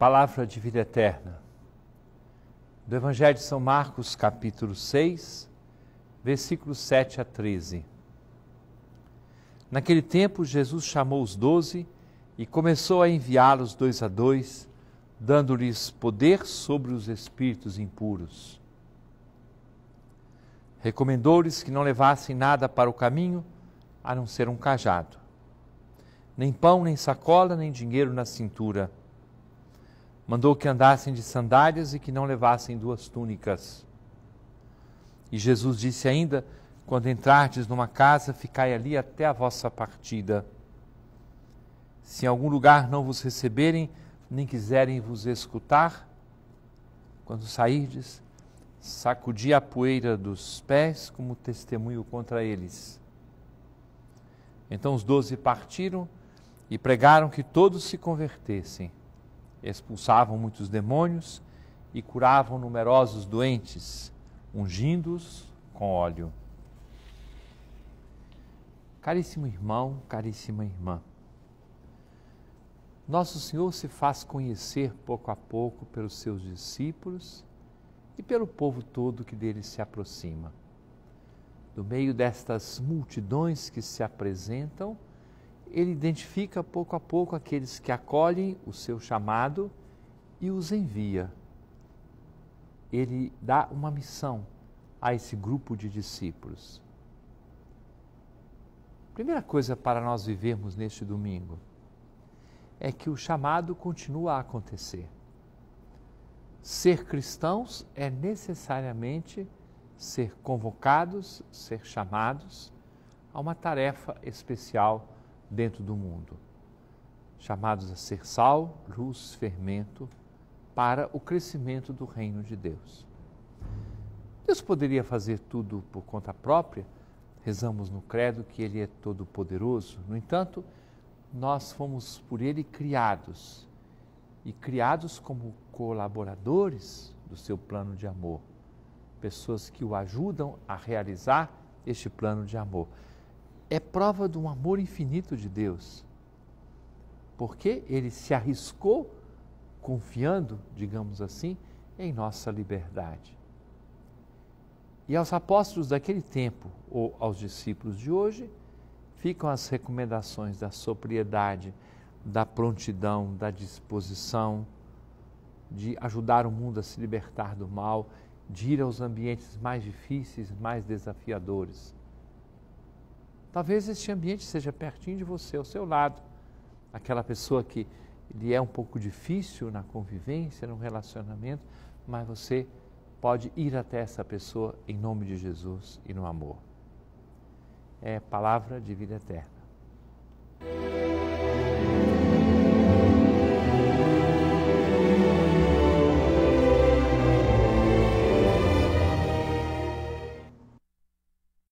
Palavra de vida eterna. Do Evangelho de São Marcos, capítulo 6, versículos 7 a 13. Naquele tempo, Jesus chamou os doze e começou a enviá-los dois a dois, dando-lhes poder sobre os espíritos impuros. Recomendou-lhes que não levassem nada para o caminho, a não ser um cajado, nem pão, nem sacola, nem dinheiro na cintura mandou que andassem de sandálias e que não levassem duas túnicas. E Jesus disse ainda: Quando entrardes numa casa, ficai ali até a vossa partida. Se em algum lugar não vos receberem, nem quiserem vos escutar, quando sairdes, sacudi a poeira dos pés como testemunho contra eles. Então os doze partiram e pregaram que todos se convertessem expulsavam muitos demônios e curavam numerosos doentes, ungindo-os com óleo. Caríssimo irmão, caríssima irmã, Nosso Senhor se faz conhecer pouco a pouco pelos seus discípulos e pelo povo todo que dele se aproxima. Do meio destas multidões que se apresentam, ele identifica pouco a pouco aqueles que acolhem o seu chamado e os envia. Ele dá uma missão a esse grupo de discípulos. Primeira coisa para nós vivermos neste domingo é que o chamado continua a acontecer. Ser cristãos é necessariamente ser convocados, ser chamados a uma tarefa especial dentro do mundo, chamados a ser sal, luz, fermento, para o crescimento do reino de Deus. Deus poderia fazer tudo por conta própria, rezamos no credo que Ele é todo-poderoso, no entanto, nós fomos por Ele criados e criados como colaboradores do seu plano de amor, pessoas que o ajudam a realizar este plano de amor é prova de um amor infinito de Deus, porque ele se arriscou confiando, digamos assim, em nossa liberdade. E aos apóstolos daquele tempo, ou aos discípulos de hoje, ficam as recomendações da sobriedade, da prontidão, da disposição, de ajudar o mundo a se libertar do mal, de ir aos ambientes mais difíceis, mais desafiadores. Talvez este ambiente seja pertinho de você, ao seu lado. Aquela pessoa que lhe é um pouco difícil na convivência, no relacionamento, mas você pode ir até essa pessoa em nome de Jesus e no amor. É palavra de vida eterna.